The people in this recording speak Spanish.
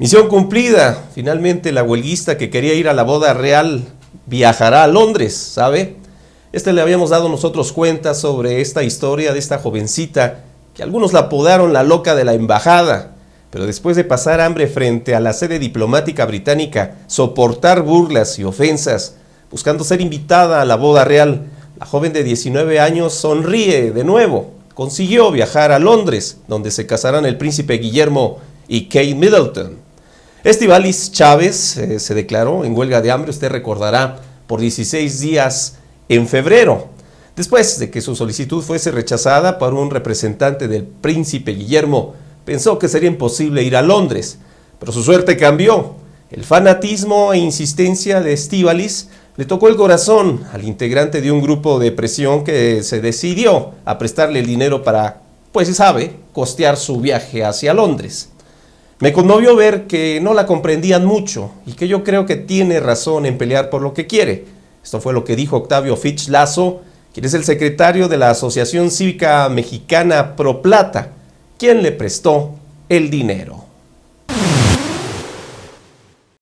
Misión cumplida. Finalmente la huelguista que quería ir a la boda real viajará a Londres, ¿sabe? Este le habíamos dado nosotros cuenta sobre esta historia de esta jovencita que algunos la apodaron la loca de la embajada, pero después de pasar hambre frente a la sede diplomática británica, soportar burlas y ofensas, buscando ser invitada a la boda real, la joven de 19 años sonríe de nuevo. Consiguió viajar a Londres, donde se casarán el príncipe Guillermo y Kate Middleton. Estivalis Chávez eh, se declaró en huelga de hambre, usted recordará, por 16 días en febrero, después de que su solicitud fuese rechazada por un representante del príncipe Guillermo. Pensó que sería imposible ir a Londres, pero su suerte cambió. El fanatismo e insistencia de Estivalis le tocó el corazón al integrante de un grupo de presión que se decidió a prestarle el dinero para, pues se sabe, costear su viaje hacia Londres. Me conmovió ver que no la comprendían mucho y que yo creo que tiene razón en pelear por lo que quiere. Esto fue lo que dijo Octavio Fitch Lazo, quien es el secretario de la Asociación Cívica Mexicana Pro Plata, quien le prestó el dinero.